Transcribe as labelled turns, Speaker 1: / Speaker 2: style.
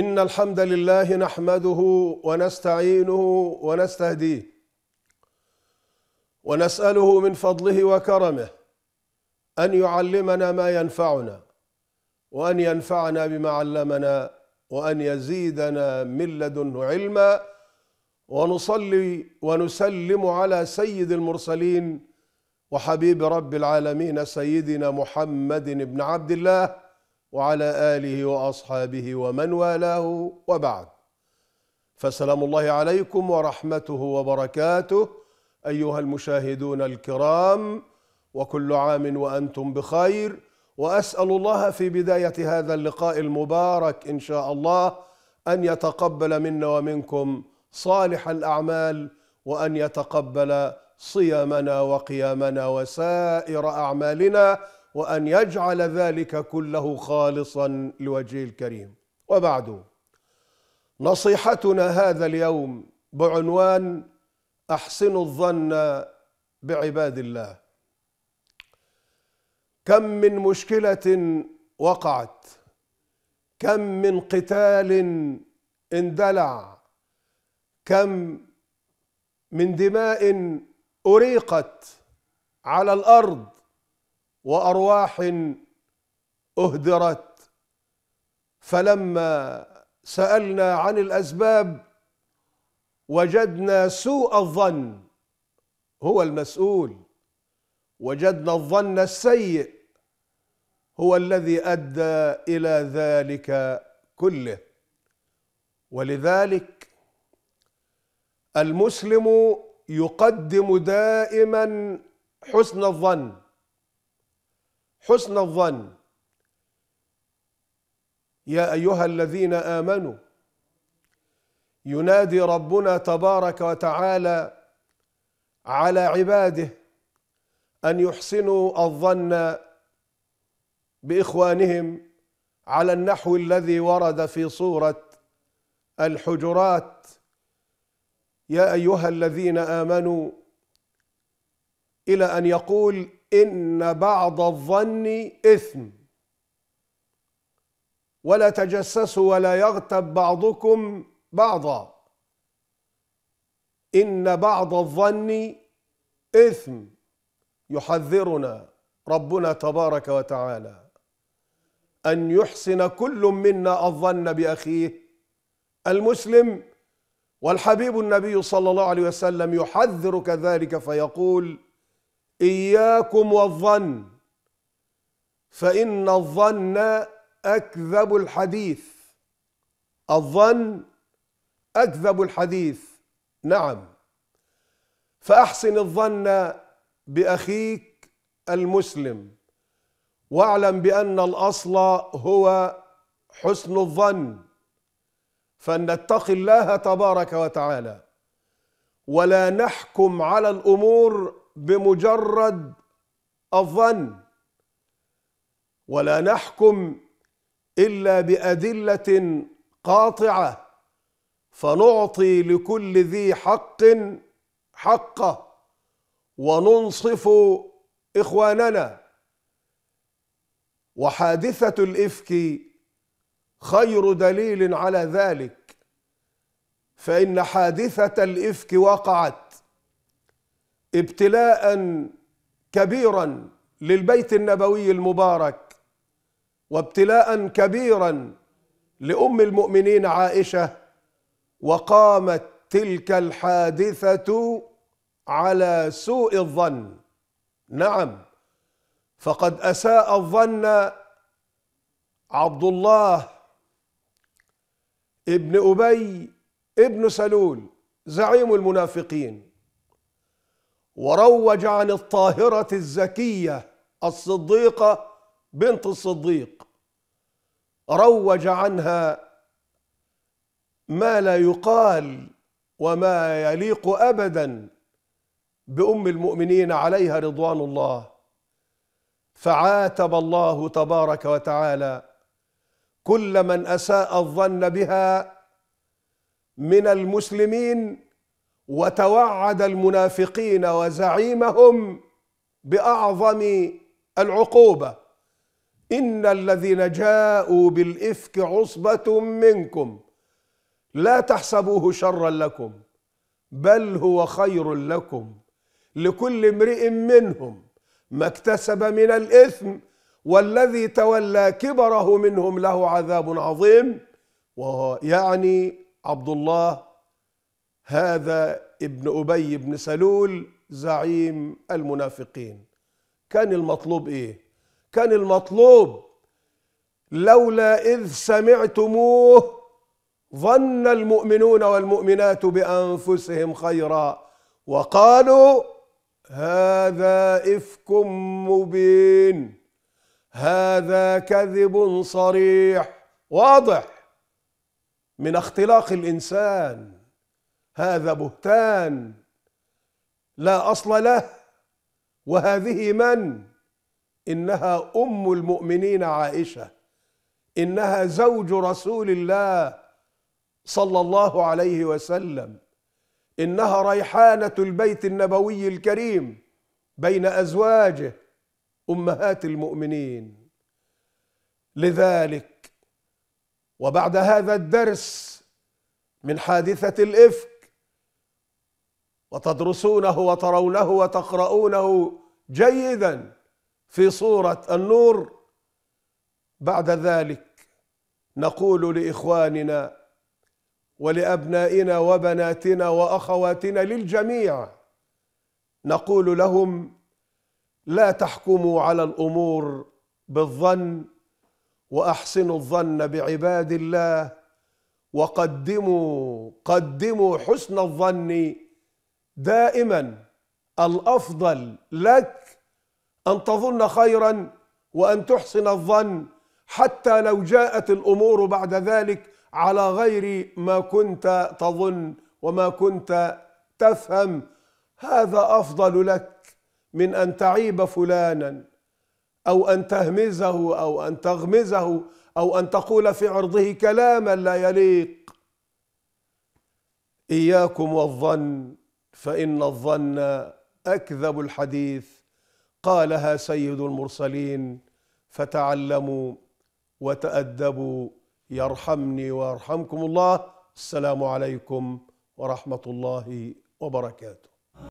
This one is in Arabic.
Speaker 1: إن الحمد لله نحمده ونستعينه ونستهديه ونسأله من فضله وكرمه أن يعلمنا ما ينفعنا وأن ينفعنا بما علمنا وأن يزيدنا من لدنه علما ونصلي ونسلم على سيد المرسلين وحبيب رب العالمين سيدنا محمد بن عبد الله وعلى آله وأصحابه ومن والاه وبعد فسلام الله عليكم ورحمته وبركاته أيها المشاهدون الكرام وكل عام وأنتم بخير وأسأل الله في بداية هذا اللقاء المبارك إن شاء الله أن يتقبل منا ومنكم صالح الأعمال وأن يتقبل صيامنا وقيامنا وسائر أعمالنا وأن يجعل ذلك كله خالصا لوجهه الكريم وبعد نصيحتنا هذا اليوم بعنوان أحسنوا الظن بعباد الله كم من مشكلة وقعت كم من قتال اندلع كم من دماء أريقت على الأرض وارواح اهدرت فلما سالنا عن الاسباب وجدنا سوء الظن هو المسؤول وجدنا الظن السيء هو الذي ادى الى ذلك كله ولذلك المسلم يقدم دائما حسن الظن حسن الظن يا ايها الذين امنوا ينادي ربنا تبارك وتعالى على عباده ان يحسنوا الظن باخوانهم على النحو الذي ورد في سوره الحجرات يا ايها الذين امنوا الى ان يقول إن بعض الظن إثم ولا تجسسوا ولا يغتب بعضكم بعضا إن بعض الظن إثم يحذرنا ربنا تبارك وتعالى أن يحسن كل منا الظن بأخيه المسلم والحبيب النبي صلى الله عليه وسلم يحذر كذلك فيقول إياكم والظن فإن الظن أكذب الحديث الظن أكذب الحديث نعم فأحسن الظن بأخيك المسلم واعلم بأن الأصل هو حسن الظن فلنتقي الله تبارك وتعالى ولا نحكم على الأمور بمجرد الظن ولا نحكم الا بادله قاطعه فنعطي لكل ذي حق حقه وننصف اخواننا وحادثه الافك خير دليل على ذلك فان حادثه الافك وقعت ابتلاء كبيرا للبيت النبوي المبارك وابتلاء كبيرا لام المؤمنين عائشه وقامت تلك الحادثه على سوء الظن نعم فقد اساء الظن عبد الله ابن ابي ابن سلول زعيم المنافقين وروج عن الطاهرة الزكية الصديقة بنت الصديق روج عنها ما لا يقال وما يليق أبدا بأم المؤمنين عليها رضوان الله فعاتب الله تبارك وتعالى كل من أساء الظن بها من المسلمين وتوعد المنافقين وزعيمهم باعظم العقوبه ان الذين جاءوا بالافك عصبه منكم لا تحسبوه شرا لكم بل هو خير لكم لكل امرئ منهم ما اكتسب من الاثم والذي تولى كبره منهم له عذاب عظيم وهو يعني عبد الله هذا ابن أبي بن سلول زعيم المنافقين كان المطلوب إيه كان المطلوب لولا إذ سمعتموه ظن المؤمنون والمؤمنات بأنفسهم خيرا وقالوا هذا إفك مبين هذا كذب صريح واضح من اختلاق الإنسان هذا بهتان لا اصل له وهذه من انها ام المؤمنين عائشه انها زوج رسول الله صلى الله عليه وسلم انها ريحانه البيت النبوي الكريم بين ازواجه امهات المؤمنين لذلك وبعد هذا الدرس من حادثه الافك وتدرسونه وترونه وتقرؤونه جيدا في صورة النور بعد ذلك نقول لإخواننا ولأبنائنا وبناتنا وأخواتنا للجميع نقول لهم لا تحكموا على الأمور بالظن وأحسنوا الظن بعباد الله وقدموا قدموا حسن الظن دائما الافضل لك ان تظن خيرا وان تحسن الظن حتى لو جاءت الامور بعد ذلك على غير ما كنت تظن وما كنت تفهم هذا افضل لك من ان تعيب فلانا او ان تهمزه او ان تغمزه او ان تقول في عرضه كلاما لا يليق اياكم والظن فإن الظن أكذب الحديث قالها سيد المرسلين فتعلموا وتأدبوا يرحمني ويرحمكم الله السلام عليكم ورحمة الله وبركاته